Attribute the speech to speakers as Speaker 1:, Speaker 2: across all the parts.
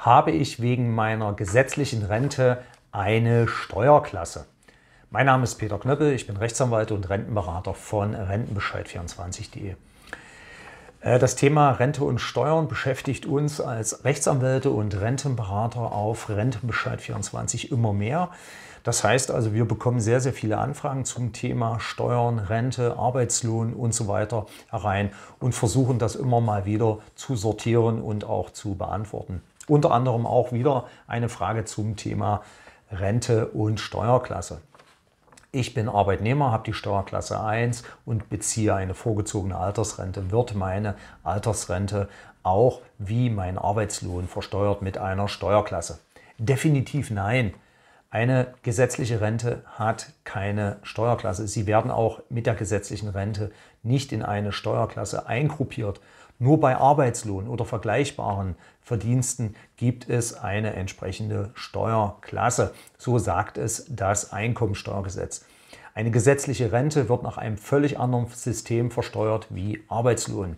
Speaker 1: habe ich wegen meiner gesetzlichen Rente eine Steuerklasse. Mein Name ist Peter Knöppel, ich bin Rechtsanwalt und Rentenberater von Rentenbescheid24.de. Äh, das Thema Rente und Steuern beschäftigt uns als Rechtsanwälte und Rentenberater auf Rentenbescheid24 immer mehr. Das heißt also, wir bekommen sehr, sehr viele Anfragen zum Thema Steuern, Rente, Arbeitslohn und so weiter herein und versuchen das immer mal wieder zu sortieren und auch zu beantworten. Unter anderem auch wieder eine Frage zum Thema Rente und Steuerklasse. Ich bin Arbeitnehmer, habe die Steuerklasse 1 und beziehe eine vorgezogene Altersrente. Wird meine Altersrente auch wie mein Arbeitslohn versteuert mit einer Steuerklasse? Definitiv nein. Eine gesetzliche Rente hat keine Steuerklasse. Sie werden auch mit der gesetzlichen Rente nicht in eine Steuerklasse eingruppiert. Nur bei Arbeitslohn oder vergleichbaren Verdiensten gibt es eine entsprechende Steuerklasse. So sagt es das Einkommensteuergesetz. Eine gesetzliche Rente wird nach einem völlig anderen System versteuert wie Arbeitslohn.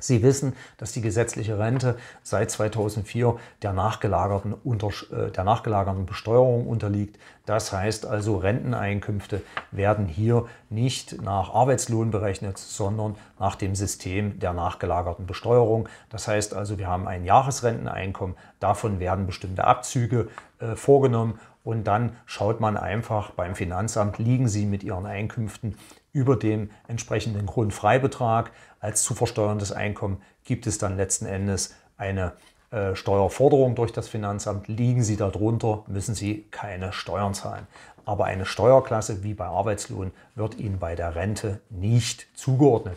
Speaker 1: Sie wissen, dass die gesetzliche Rente seit 2004 der nachgelagerten, unter, äh, der nachgelagerten Besteuerung unterliegt. Das heißt also, Renteneinkünfte werden hier nicht nach Arbeitslohn berechnet, sondern nach dem System der nachgelagerten Besteuerung. Das heißt also, wir haben ein Jahresrenteneinkommen, davon werden bestimmte Abzüge äh, vorgenommen und dann schaut man einfach beim Finanzamt, liegen Sie mit Ihren Einkünften über dem entsprechenden Grundfreibetrag. Als zu versteuerndes Einkommen gibt es dann letzten Endes eine äh, Steuerforderung durch das Finanzamt. Liegen Sie darunter, müssen Sie keine Steuern zahlen. Aber eine Steuerklasse wie bei Arbeitslohn wird Ihnen bei der Rente nicht zugeordnet.